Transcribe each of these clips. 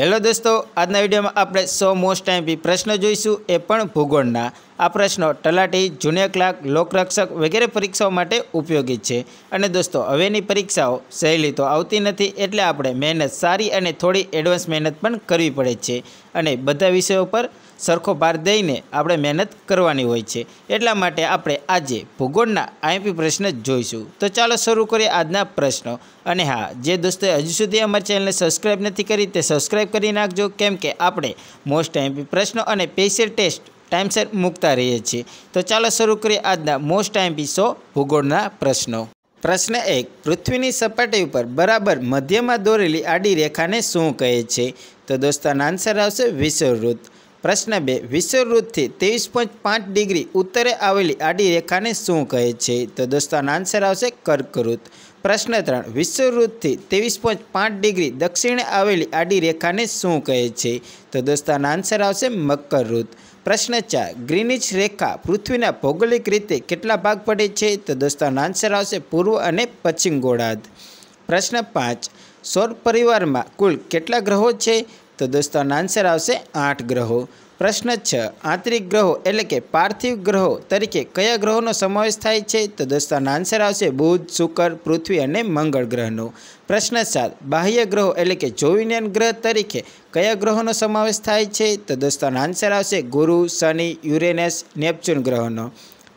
hello દોસ્તો આજના વિડીયોમાં આપણે સો મોસ્ટ ટાઈમથી પ્રશ્ન જોઈશું એ પણ ભૂગોળના આ પ્રશ્નો તલાટી જુનિયર ક્લાર્ક લોકરક્ષક વગેરે પરીક્ષાઓ માટે ઉપયોગી છે અને દોસ્તો હવેની પરીક્ષાઓ સહેલી તો આવતી નથી એટલે આપણે મહેનત સારી અને થોડી એડવાન્સ મહેનત પણ કરવી પડે છે અને બધા વિષયો પર સરખો ભાર દઈને આપણે મહેનત કરવાની હોય છે એટલા માટે આપણે આજે ભૂગોળના આઈએમપી પ્રશ્ન જ જોઈશું તો ચાલો શરૂ કરીએ આજના પ્રશ્નો અને હા જે દોસ્તોએ હજુ સુધી અમારી ચેનલને સબસ્ક્રાઈબ નથી કરી તે સબસ્ક્રાઈબ કરી નાખજો કેમ કે આપણે મોસ્ટ આઈએમપી પ્રશ્નો અને પેશિયલ ટેસ્ટ ટાઈમસર મૂકતા રહીએ છીએ તો ચાલો શરૂ કરીએ આજના મોસ્ટ આઈએમપી સો ભૂગોળના પ્રશ્નો પ્રશ્ન એક પૃથ્વીની સપાટી ઉપર બરાબર મધ્યમાં દોરેલી આડી રેખાને શું કહે છે તો દોસ્તાનો આન્સર આવશે વિષુવવૃત્ત પ્રશ્ન બે વિષુવવૃત્તથી ત્રેવીસ પોઈન્ટ પાંચ ડિગ્રી ઉત્તરે આવેલી આડી રેખાને શું કહે છે તો દોસ્તો આનો આન્સર આવશે કર્કવૃત્ત પ્રશ્ન ત્રણ વિષુવવૃત્તથી ત્રેવીસ પોઈન્ટ પાંચ ડિગ્રી દક્ષિણે આવેલી આડી રેખાને શું કહે છે તો દોસ્તો આનો આન્સર આવશે મકરવૃત્ત પ્રશ્ન ચાર ગ્રીનિચ રેખા પૃથ્વીના ભૌગોલિક રીતે કેટલા ભાગ પડે છે તો દોસ્તો આન્સર આવશે પૂર્વ અને પશ્ચિમ ગોળાર્ધ પ્રશ્ન પાંચ સૌર પરિવારમાં કુલ કેટલા ગ્રહો છે તો દોસ્તો આનો આન્સર આવશે આઠ ગ્રહો પ્રશ્ન છ આંતરિક ગ્રહો એટલે કે પાર્થિવ ગ્રહો તરીકે કયા ગ્રહોનો સમાવેશ થાય છે તો દોસ્તો આનો આન્સર આવશે બુધ શુક્ર પૃથ્વી અને મંગળ ગ્રહનો પ્રશ્ન સાત બાહ્ય ગ્રહો એટલે કે જોવિનિયન ગ્રહ તરીકે કયા ગ્રહોનો સમાવેશ થાય છે તો દોસ્તો આનો આન્સર આવશે ગુરુ શનિ યુરેનસ નેપચ્યુન ગ્રહોનો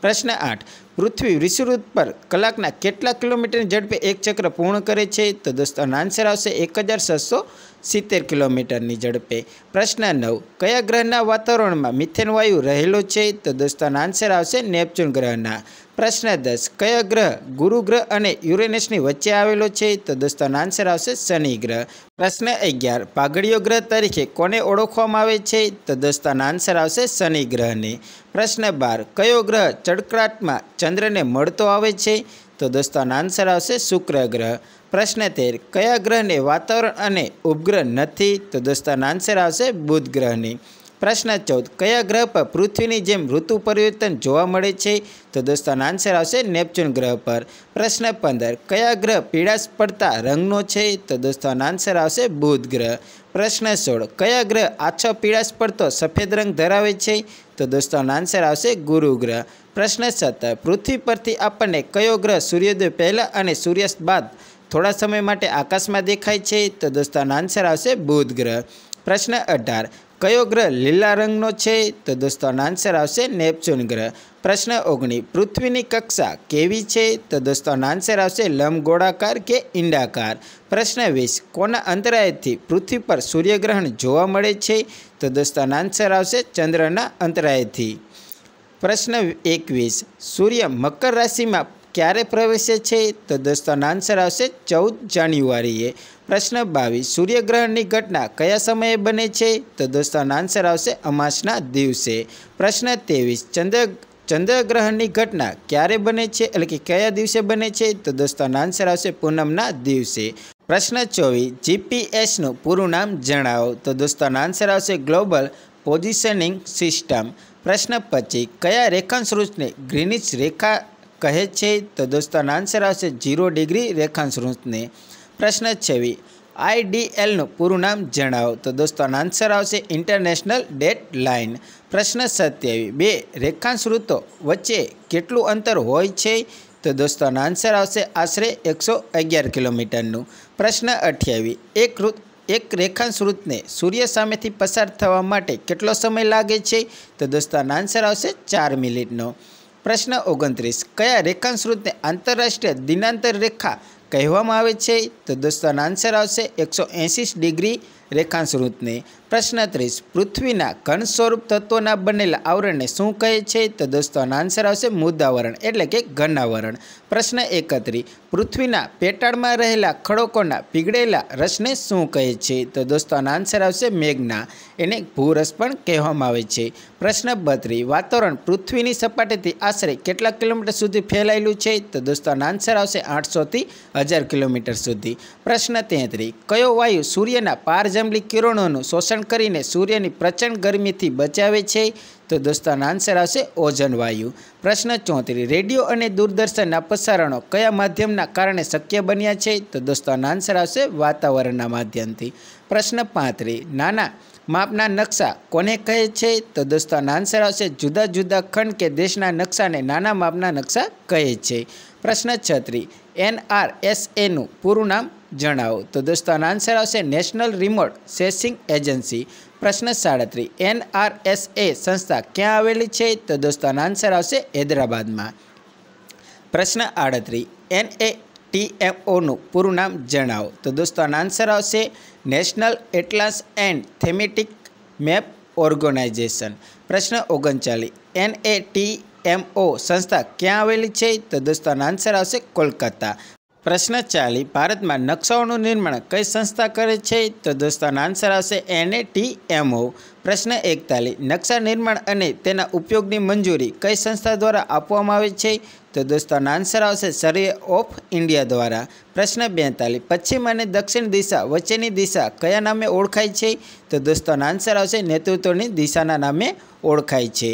પ્રશ્ન આઠ પૃથ્વી વિષુવૃત્ત પર કલાકના કેટલા કિલોમીટરની ઝડપે એક ચક્ર પૂર્ણ કરે છે તો દોસ્તો આન્સર આવશે એક હજાર છસો સિત્તેર કિલોમીટરની ઝડપે પ્રશ્ન નવ કયા ગ્રહના વાતાવરણમાં મિથેન વાયુ રહેલો છે તો દોસ્તાનો આન્સર આવશે નેપચ્યુન ગ્રહના પ્રશ્ન દસ કયા ગ્રહ ગુરુ ગ્રહ અને યુરેનસની વચ્ચે આવેલો છે તો દોસ્તાનો આન્સર આવશે શનિ ગ્રહ પ્રશ્ન અગિયાર પાઘડીયો ગ્રહ તરીકે કોને ઓળખવામાં આવે છે તો દોસ્તાનો આન્સર આવશે શનિ ગ્રહને પ્રશ્ન બાર કયો ગ્રહ ચડકરાટમાં ચંદ્રને મળતો આવે છે તો દોસ્તો આનો આન્સર આવશે શુક્ર ગ્રહ પ્રશ્ન તેર કયા ગ્રહને વાતાવરણ અને ઉપગ્રહ નથી તો દોસ્તો આનો આન્સર આવશે બુધ ગ્રહની પ્રશ્ન ચૌદ કયા ગ્રહ પર પૃથ્વીની જેમ ઋતુ પરિવર્તન જોવા મળે છે તો દોસ્તોનો આન્સર આવશે નેપચ્યુન ગ્રહ પર પ્રશ્ન પંદર કયા ગ્રહ પીળાશ પડતા રંગનો છે તો દોસ્તોનો આન્સર આવશે બુધ ગ્રહ પ્રશ્ન સોળ કયા ગ્રહ આછો પીળાશ પડતો સફેદ રંગ ધરાવે છે તો દોસ્તોનો આન્સર આવશે ગુરુગ્રહ પ્રશ્ન સત્તર પૃથ્વી પરથી આપણને કયો ગ્રહ સૂર્યોદય પહેલાં અને સૂર્યાસ્ત બાદ થોડા સમય માટે આકાશમાં દેખાય છે તો દોસ્તો આન્સર આવશે બુધ ગ્રહ પ્રશ્ન અઢાર કયો ગ્રહ લીલા રંગનો છે તો દોસ્તો આન્સર આવશે નેપચ્યુન ગ્રહ પ્રશ્ન ઓગણી પૃથ્વીની કક્ષા કેવી છે તો દોસ્તો આન્સર આવશે લંબગોળાકાર કે ઈંડાકાર પ્રશ્ન વીસ કોના અંતરાયથી પૃથ્વી પર સૂર્યગ્રહણ જોવા મળે છે તો દોસ્તો આન્સર આવશે ચંદ્રના અંતરાયથી પ્રશ્ન એકવીસ સૂર્ય મકર રાશિમાં ક્યારે પ્રવેશે છે તો દોસ્તોનો આન્સર આવશે ચૌદ જાન્યુઆરીએ પ્રશ્ન બાવીસ સૂર્યગ્રહણની ઘટના કયા સમયે બને છે તો દોસ્તોનો આન્સર આવશે અમાસના દિવસે પ્રશ્ન ત્રેવીસ ચંદ્ર ચંદ્રગ્રહણની ઘટના ક્યારે બને છે એટલે કે કયા દિવસે બને છે તો દોસ્તોનો આન્સર આવશે પૂનમના દિવસે પ્રશ્ન ચોવીસ જીપીએસનું પૂરું નામ જણાવો તો દોસ્તોનો આન્સર આવશે ગ્લોબલ પોઝિશનિંગ સિસ્ટમ પ્રશ્ન પછી કયા રેખાંશ વૃક્ષને ગ્રીનિચ રેખા કહે છે તો દોસ્તોનો આન્સર આવશે ઝીરો ડિગ્રી રેખાંશ પ્રશ્ન છેવી આઈડીએલનું પૂરું નામ જણાવો તો દોસ્તોનો આન્સર આવશે ઇન્ટરનેશનલ ડેટ લાઇન પ્રશ્ન સત્યાવી બે રેખાંશ વચ્ચે કેટલું અંતર હોય છે તો દોસ્તોનો આન્સર આવશે આશરે એકસો અગિયાર કિલોમીટરનું પ્રશ્ન અઠ્યાવી એક ઋતુ એક રેખાંશ સૂર્ય સામેથી પસાર થવા માટે કેટલો સમય લાગે છે તો દોસ્તો આન્સર આવશે ચાર મિનિટનો પ્રશ્ન ઓગણત્રીસ કયા રેખાંશ આંતરરાષ્ટ્રીય દિનાંતર રેખા કહેવામાં આવે છે તો દોસ્તોનો આન્સર આવશે એકસો એંસી ડિગ્રી રેખાંશ વૃત્તને પ્રશ્ન ત્રીસ પૃથ્વીના ઘન સ્વરૂપ તત્વોના બનેલા આવરણને શું કહે છે તો દોસ્તોનો આન્સર આવશે મુદ્દાવરણ એટલે કે ઘનાવરણ પ્રશ્ન એકત્રીસ પૃથ્વીના પેટાળમાં રહેલા ખડકોના પીગળેલા રસને શું કહે છે તો દોસ્તોનો આન્સર આવશે મેઘના એને ભૂરસ પણ કહેવામાં આવે છે પ્રશ્ન બત્રી વાતાવરણ પૃથ્વીની સપાટીથી આશરે કેટલા કિલોમીટર સુધી ફેલાયેલું છે તો દોસ્તોનો આન્સર આવશે આઠસોથી હજાર કિલોમીટર સુધી પ્રશ્ન તેત્રીસ કયો વાયુ સૂર્યના પારજંબલી કિરણોનું શોષણ કરીને સૂર્યની પ્રચંડ ગરમીથી બચાવે છે તો દોસ્તાનો આન્સર આવશે ઓઝન વાયુ પ્રશ્ન ચોત્રીસ રેડિયો અને દૂરદર્શનના પ્રસારણો કયા માધ્યમના કારણે શક્ય બન્યા છે તો દોસ્તાનો આન્સર આવશે વાતાવરણના માધ્યમથી પ્રશ્ન પાંત્રી નાના માપના નકશા કોને કહે છે તો દોસ્તોના આન્સર આવશે જુદા જુદા ખંડ કે દેશના નકશાને નાના માપના નકશા કહે છે પ્રશ્ન છત્રીસ એન આર એસ એનું પૂરું નામ જણાવો તો દોસ્તો આનો આન્સર આવશે નેશનલ રિમોટ સેસિંગ એજન્સી પ્રશ્ન સાડત્રી એન આર એસ એ સંસ્થા ક્યાં આવેલી છે તો દોસ્તો આનો આન્સર આવશે હૈદરાબાદમાં પ્રશ્ન આડત્રી એન એ ટી ટીએમઓનું પૂરું નામ જણાવો તો દોસ્તો આનો આન્સર આવશે national atlas and thematic map organisation પ્રશ્ન ઓગણચાલીસ એન એ ટી એમઓ સંસ્થા ક્યાં આવેલી છે તો દોસ્તો આન્સર આવશે કોલકાતા પ્રશ્ન ચાલી ભારતમાં નકશાઓનું નિર્માણ કઈ સંસ્થા કરે છે તો દોસ્તોનો આન્સર આવશે એનએ એનએટીએમઓ પ્રશ્ન એકતાલી નકશા નિર્માણ અને તેના ઉપયોગની મંજૂરી કઈ સંસ્થા દ્વારા આપવામાં આવે છે તો દોસ્તોનો આન્સર આવશે સર્વે ઓફ ઇન્ડિયા દ્વારા પ્રશ્ન બેતાલી પશ્ચિમ અને દક્ષિણ દિશા વચ્ચેની દિશા કયા નામે ઓળખાય છે તો દોસ્તોનો આન્સર આવશે નેતૃત્વની દિશાના નામે ઓળખાય છે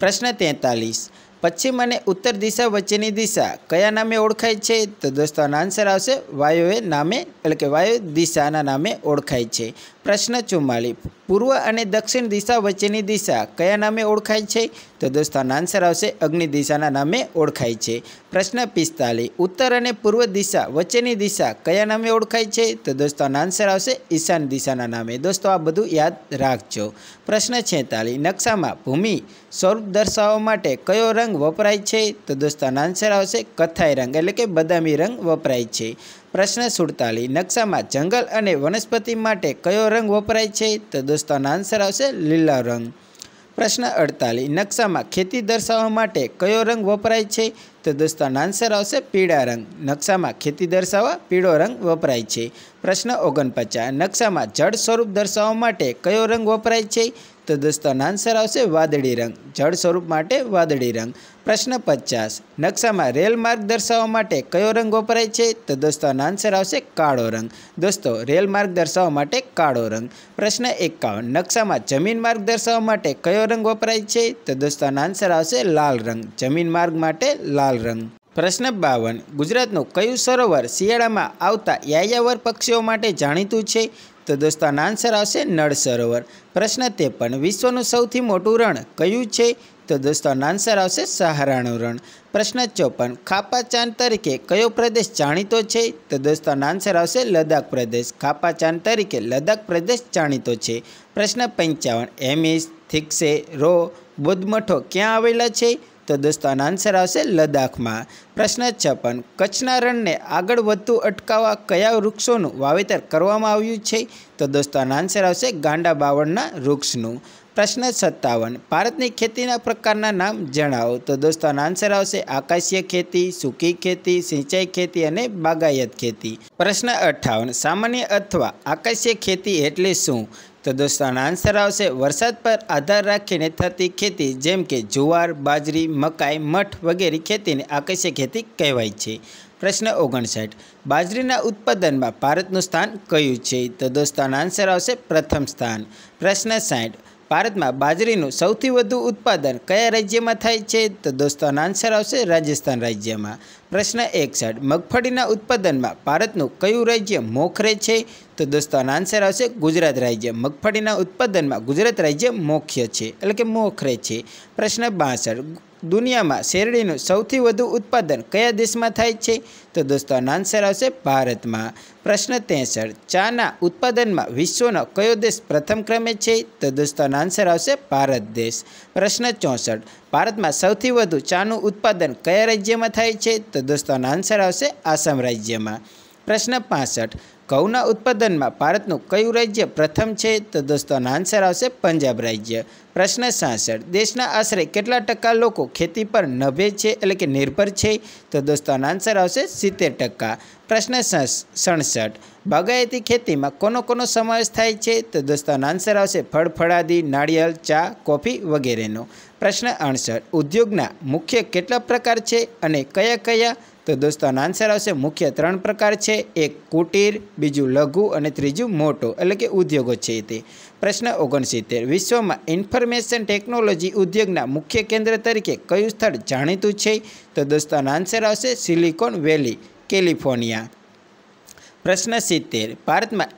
પ્રશ્ન તેતાલીસ પશ્ચિમ અને ઉત્તર દિશા વચ્ચેની દિશા કયા નામે ઓળખાય છે તો દોસ્તો આન્સર આવશે વાયુએ નામે એટલે કે વાયુ દિશાના નામે ઓળખાય છે પ્રશ્ન ચુમ્માલીસ પૂર્વ અને દક્ષિણ દિશા વચ્ચેની દિશા કયા નામે ઓળખાય છે તો દોસ્તાનો આન્સર આવશે અગ્નિ દિશાના નામે ઓળખાય છે પ્રશ્ન પિસ્તાલી ઉત્તર અને પૂર્વ દિશા વચ્ચેની દિશા કયા નામે ઓળખાય છે તો દોસ્તાનો આન્સર આવશે ઈશાન દિશાના નામે દોસ્તો આ બધું યાદ રાખજો પ્રશ્ન છેતાલી નકશામાં ભૂમિ સ્વરૂપ દર્શાવવા માટે કયો રંગ વપરાય છે તો દોસ્તાનો આન્સર આવશે કથાઈ રંગ એટલે કે બદામી રંગ વપરાય છે પ્રશ્ન સુડતાલીસ નકશામાં જંગલ અને વનસ્પતિ માટે કયો રંગ વપરાય છે તો દોસ્તોનો આન્સર આવશે લીલા રંગ પ્રશ્ન અડતાલી નકશામાં ખેતી દર્શાવવા માટે કયો રંગ વપરાય છે તો દોસ્તોનો આન્સર આવશે પીળા રંગ નકશામાં ખેતી દર્શાવવા પીળો રંગ વપરાય છે પ્રશ્ન ઓગણપચાસ નકશામાં જળ સ્વરૂપ દર્શાવવા માટે કયો રંગ વપરાય છે તો દોસ્તો આન્સર આવશે વાદળી રંગ જળ સ્વરૂપ માટે વાદળી રંગ પ્રશ્ન પચાસ નકશામાં રેલ માર્ગ દર્શાવવા માટે કયો રંગ વપરાય છે તો દોસ્તોનો આન્સર આવશે કાળો રંગ દોસ્તો રેલ માર્ગ દર્શાવવા માટે કાળો રંગ પ્રશ્ન એકાવન નકશામાં જમીન માર્ગ દર્શાવવા માટે કયો રંગ વપરાય છે તો દોસ્તોનો આન્સર આવશે લાલ રંગ જમીન માર્ગ માટે લાલ રંગ પ્રશ્ન બાવન ગુજરાતનું કયું સરોવર શિયાળામાં આવતા યાયાવર પક્ષીઓ માટે જાણીતું છે તો દોસ્તો આન્સર આવશે નળ સરોવર પ્રશ્ન તે પણ વિશ્વનું સૌથી મોટું રણ કયું છે તો દોસ્તો આન્સર આવશે સહારાણું રણ પ્રશ્ન ચોપન ખાપા ચાંદ તરીકે કયો પ્રદેશ જાણીતો છે તો દોસ્તો આન્સર આવશે લદ્દાખ પ્રદેશ ખાપા ચાંદ તરીકે લદ્દાખ પ્રદેશ જાણીતો છે પ્રશ્ન પંચાવન એમિસ થિક્સે રો બુદ્ધ ક્યાં આવેલા છે તો દોસ્તો આનો આન્સર આવશે લદ્દાખમાં પ્રશ્ન છપ્પન કચ્છના રણને આગળ વધતું અટકાવવા કયા વૃક્ષોનું વાવેતર કરવામાં આવ્યું છે તો દોસ્તો આનો આન્સર આવશે ગાંડા બાવળના વૃક્ષનું પ્રશ્ન સત્તાવન ભારતની ખેતીના પ્રકારના નામ જણાવો તો દોસ્તો આન્સર આવશે આકાશીય ખેતી સૂકી ખેતી સિંચાઈ ખેતી અને બાગાયત ખેતી પ્રશ્ન અઠ્ઠાવન સામાન્ય અથવા આકાશીય ખેતી એટલે શું તો દોસ્તો આનો આન્સર આવશે વરસાદ પર આધાર રાખીને થતી ખેતી જેમ કે જુવાર બાજરી મકાઈ મઠ વગેરે ખેતીને આકર્ષક ખેતી કહેવાય છે પ્રશ્ન ઓગણસાઠ બાજરીના ઉત્પાદનમાં ભારતનું સ્થાન કયું છે તો દોસ્તો આનો આન્સર આવશે પ્રથમ સ્થાન પ્રશ્ન સાઠ ભારતમાં બાજરીનું સૌથી વધુ ઉત્પાદન કયા રાજ્યમાં થાય છે તો દોસ્તો આન્સર આવશે રાજસ્થાન રાજ્યમાં પ્રશ્ન એકસઠ મગફળીના ઉત્પાદનમાં ભારતનું કયું રાજ્ય મોખરે છે તો દોસ્તો આન્સર આવશે ગુજરાત રાજ્ય મગફળીના ઉત્પાદનમાં ગુજરાત રાજ્ય મુખ્ય છે એટલે કે મોખરે છે પ્રશ્ન બાસઠ દુનિયામાં શેરડીનું સૌથી વધુ ઉત્પાદન કયા દેશમાં થાય છે તો દોસ્તો આન્સર આવશે ભારતમાં પ્રશ્ન ત્રેસઠ ચાના ઉત્પાદનમાં વિશ્વનો કયો દેશ પ્રથમ ક્રમે છે તો દોસ્તો આન્સર આવશે ભારત દેશ પ્રશ્ન ચોસઠ ભારતમાં સૌથી વધુ ચાનું ઉત્પાદન કયા રાજ્યમાં થાય છે તો દોસ્તો આન્સર આવશે આસામ રાજ્યમાં પ્રશ્ન પાસઠ ઘઉંના ઉત્પાદનમાં ભારતનું કયું રાજ્ય પ્રથમ છે તો દોસ્તોનો આન્સર આવશે પંજાબ રાજ્ય પ્રશ્ન સાસઠ દેશના આશરે કેટલા ટકા લોકો ખેતી પર નભે છે એટલે કે નિર્ભર છે તો દોસ્તોનો આન્સર આવશે સિત્તેર ટકા પ્રશ્ન સડસઠ બાગાયતી ખેતીમાં કોનો કોનો સમાવેશ થાય છે તો દોસ્તાનો આન્સર આવશે ફળ ફળાદી નાળિયેર ચા કોફી વગેરેનો પ્રશ્ન આન્સર ઉદ્યોગના મુખ્ય કેટલા પ્રકાર છે અને કયા કયા તો દોસ્તાનો આન્સર આવશે મુખ્ય ત્રણ પ્રકાર છે એક કુટીર બીજું લઘુ અને ત્રીજું મોટો એટલે કે ઉદ્યોગો છે તે પ્રશ્ન ઓગણસિત્તેર વિશ્વમાં ઇન્ફોર્મેશન ટેકનોલોજી ઉદ્યોગના મુખ્ય કેન્દ્ર તરીકે કયું સ્થળ જાણીતું છે તો દોસ્તાનો આન્સર આવશે સિલિકોન વેલી કેલિફોર્નિયા પ્રશ્ન સિત્તેર ભારતમાં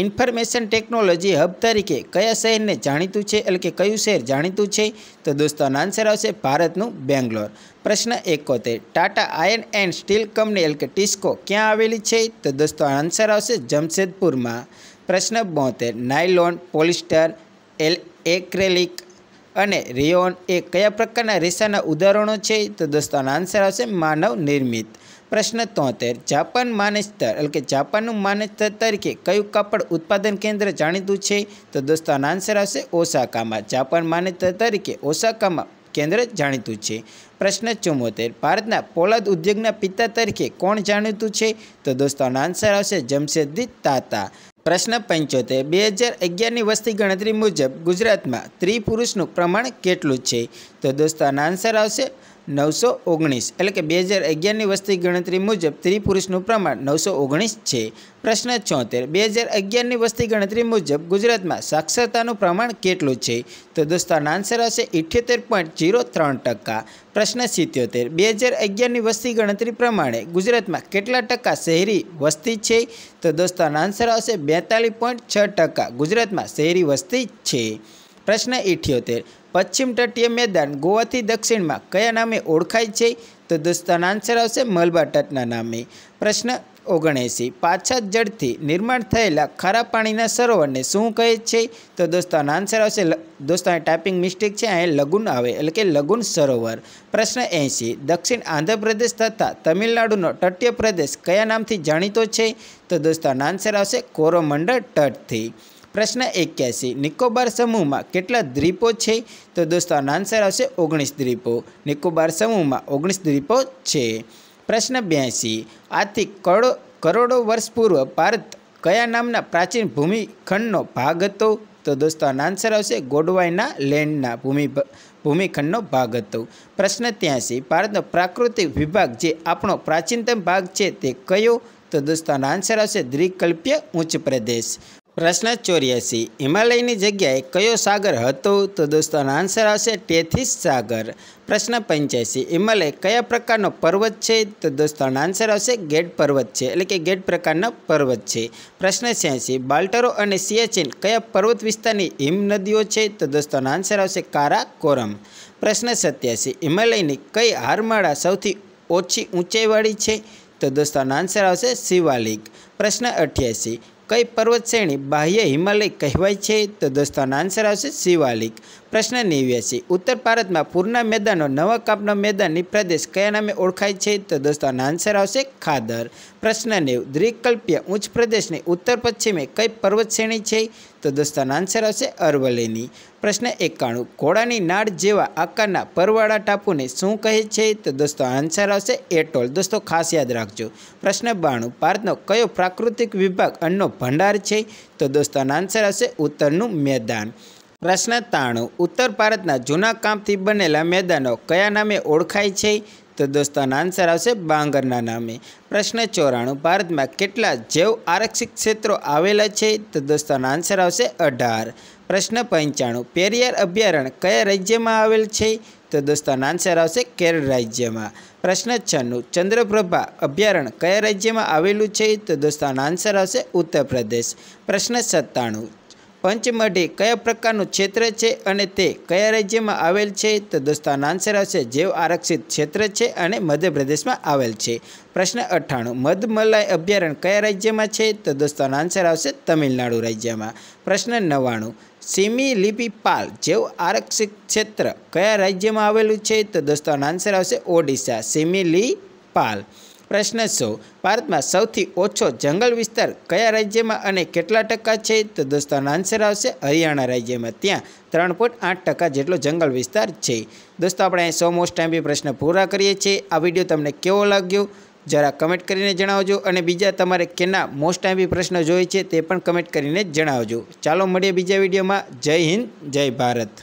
ઇન્ફોર્મેશન ટેકનોલોજી હબ તરીકે કયા શહેરને જાણીતું છે એટલે કે કયું શહેર જાણીતું છે તો દોસ્તો આન્સર આવશે ભારતનું બેંગ્લોર પ્રશ્ન એકોતેર Tata iron and steel company એટલે કે ટિસ્કો ક્યાં આવેલી છે તો દોસ્તો આન્સર આવશે જમશેદપુરમાં પ્રશ્ન બોતેર નાયલોન પોલિસ્ટર એલ એક્રેલિક અને રિયોન એ કયા પ્રકારના રેસાના ઉદાહરણો છે તો દોસ્તો આન્સર આવશે માનવ નિર્મિત પ્રશ્ન તોતેર જાપાન માનેસ્તર એટલે કે જાપાનનું માનેસ્તર તરીકે કયું કાપડ ઉત્પાદન કેન્દ્ર જાણીતું છે તો દોસ્તો આનો આન્સર આવશે ઓસાકામાં જાપાન માનસ્તર તરીકે ઓસાકામાં કેન્દ્ર જાણીતું છે પ્રશ્ન ચુમ્મોતેર ભારતના પોલાદ ઉદ્યોગના પિતા તરીકે કોણ જાણીતું છે તો દોસ્તો આનો આન્સર આવશે જમશેદજી તાતા પ્રશ્ન પંચોતેર બે હજાર અગિયારની વસ્તી ગણતરી મુજબ ગુજરાતમાં ત્રિપુરુષનું પ્રમાણ કેટલું છે તો દોસ્તો આનો આન્સર આવશે નવસો ઓગણીસ એટલે કે બે હજાર અગિયારની વસ્તી ગણતરી મુજબ ત્રિપુરુષનું પ્રમાણ નવસો ઓગણીસ છે પ્રશ્ન છોતેર બે હજાર અગિયારની વસ્તી ગણતરી મુજબ ગુજરાતમાં સાક્ષરતાનું પ્રમાણ કેટલું છે તો દોસ્તાનો આન્સર આવશે ઇઠ્યોતેર પોઈન્ટ ઝીરો ત્રણ ટકા પ્રશ્ન સિત્યોતેર બે હજાર અગિયારની વસ્તી ગણતરી પ્રમાણે ગુજરાતમાં કેટલા ટકા શહેરી વસ્તી છે તો દોસ્તાનો આન્સર આવશે બેતાલીસ પોઈન્ટ છ ટકા ગુજરાતમાં શહેરી વસ્તી છે પ્રશ્ન ઇઠ્યોતેર પશ્ચિમ તટીય મેદાન ગોવાથી દક્ષિણમાં કયા નામે ઓળખાય છે તો દોસ્તાનો આન્સર આવશે મલબા તટના નામે પ્રશ્ન ઓગણએંસી પાછા જળથી નિર્માણ થયેલા ખારા પાણીના સરોવરને શું કહે છે તો દોસ્તાનો આન્સર આવશે દોસ્તો દોસ્તાની ટાઈપિંગ મિસ્ટેક છે અહીં લગુન આવે એટલે કે લગુન સરોવર પ્રશ્ન એંસી દક્ષિણ આંધ્રપ્રદેશ તથા તમિલનાડુનો તટીય પ્રદેશ કયા નામથી જાણીતો છે તો દોસ્તાનો આન્સર આવશે કોરોમંડળ તટથી પ્રશ્ન એક્યાસી નિકોબાર સમૂહમાં કેટલા દ્વીપો છે તો દોસ્તો આનો આન્સર આવશે ઓગણીસ દ્વીપો નિકોબાર સમૂહમાં ઓગણીસ દ્વીપો છે પ્રશ્ન બ્યાસી આથી કરોડો કરોડો વર્ષ પૂર્વ ભારત કયા નામના પ્રાચીન ભૂમિખંડનો ભાગ હતો તો દોસ્તો આનો આન્સર આવશે ગોડવાઈના લેન્ડના ભૂમિ ભૂમિખંડનો ભાગ હતો પ્રશ્ન ત્યાંસી ભારતનો પ્રાકૃતિક વિભાગ જે આપણો પ્રાચીનતમ ભાગ છે તે કયો તો દોસ્તો આનો આન્સર આવશે દ્વિકલ્પ્ય ઉચ્ચ પ્રદેશ પ્રશ્ન ચોર્યાસી હિમાલયની જગ્યાએ કયો સાગર હતો તો દોસ્તોનો આન્સર આવશે ટેથિસ સાગર પ્રશ્ન પંચ્યાસી હિમાલય કયા પ્રકારનો પર્વત છે તો દોસ્તોનો આન્સર આવશે ગેટ પર્વત છે એટલે કે ગેટ પ્રકારનો પર્વત છે પ્રશ્ન છ્યાસી બાલ્ટરો અને સિયાચીન કયા પર્વત વિસ્તારની હિમ નદીઓ છે તો દોસ્તોનો આન્સર આવશે કારાકોરમ પ્રશ્ન સત્યાસી હિમાલયની કઈ હારમાળા સૌથી ઓછી ઊંચાઈવાળી છે તો દોસ્તોનો આન્સર આવશે શિવાલિક પ્રશ્ન અઠ્યાસી કઈ પર્વત શ્રેણી બાહ્ય હિમાલય કહેવાય છે તો દોસ્તોનો આન્સર આવશે શિવાલિક પ્રશ્ન નેવ્યાસી ઉત્તર ભારતમાં પૂરના મેદાનો નવા કાપના મેદાનની પ્રદેશ કયા નામે ઓળખાય છે તો દોસ્તોનો આન્સર આવશે ખાદર પ્રશ્ન નેવ દ્વિકલ્પીય ઉચ્ચ પ્રદેશની ઉત્તર પશ્ચિમે કઈ પર્વત શ્રેણી છે તો દોસ્તોનો આન્સર આવશે અરવલ્લીની પ્રશ્ન એકાણું ઘોડાની નાળ જેવા આકારના પરવાળા ટાપુને શું કહે છે તો દોસ્તો આન્સર આવશે એટોલ દોસ્તો ખાસ યાદ રાખજો પ્રશ્ન બાણું ભારતનો કયો પ્રાકૃતિક વિભાગ અન્નનો ભંડાર છે તો દોસ્તો આન્સર આવશે ઉત્તરનું મેદાન પ્રશ્ન તાણું ઉત્તર ભારતના જૂના કામથી બનેલા મેદાનો કયા નામે ઓળખાય છે તો દોસ્તો આન્સર આવશે બાંગરના નામે પ્રશ્ન ચોરાણું ભારતમાં કેટલા જૈવ આરક્ષિત ક્ષેત્રો આવેલા છે તો દોસ્તો આન્સર આવશે અઢાર પ્રશ્ન પંચાણું પેરિયાર અભયારણ્ય કયા રાજ્યમાં આવેલ છે તો દોસ્તો આન્સર આવશે કેરળ રાજ્યમાં પ્રશ્ન છન્નું ચંદ્રપ્રભા અભયારણ્ય કયા રાજ્યમાં આવેલું છે તો દોસ્તો આન્સર આવશે ઉત્તર પ્રદેશ પ્રશ્ન સત્તાણું પંચમઢી કયા પ્રકારનું ક્ષેત્ર છે અને તે કયા રાજ્યમાં આવેલ છે તો દોસ્તો આનો આન્સર આવશે જૈવ આરક્ષિત ક્ષેત્ર છે અને મધ્યપ્રદેશમાં આવેલ છે પ્રશ્ન અઠ્ઠાણું મધમલાય અભયારણ્ય કયા રાજ્યમાં છે તો દોસ્તો આન્સર આવશે તમિલનાડુ રાજ્યમાં પ્રશ્ન નવ્વાણું સિમી પાલ જેવું આરક્ષિત ક્ષેત્ર કયા રાજ્યમાં આવેલું છે તો દોસ્તો આનો આન્સર આવશે ઓડિશા સિમી પાલ પ્રશ્ન સો ભારતમાં સૌથી ઓછો જંગલ વિસ્તાર કયા રાજ્યમાં અને કેટલા ટકા છે તો દોસ્તોનો આન્સર આવશે હરિયાણા રાજ્યમાં ત્યાં ત્રણ પોઈન્ટ આઠ ટકા જેટલો જંગલ વિસ્તાર છે દોસ્તો આપણે સો મોસ્ટ ટાઈમ બી પ્રશ્ન પૂરા કરીએ છીએ આ વિડીયો તમને કેવો લાગ્યો જરા કમેન્ટ કરીને જણાવજો અને બીજા તમારે કેના મોસ્ટ ટાઈમ બી પ્રશ્નો જોઈએ છે તે પણ કમેન્ટ કરીને જણાવજો ચાલો મળીએ બીજા વિડીયોમાં જય હિન્દ જય ભારત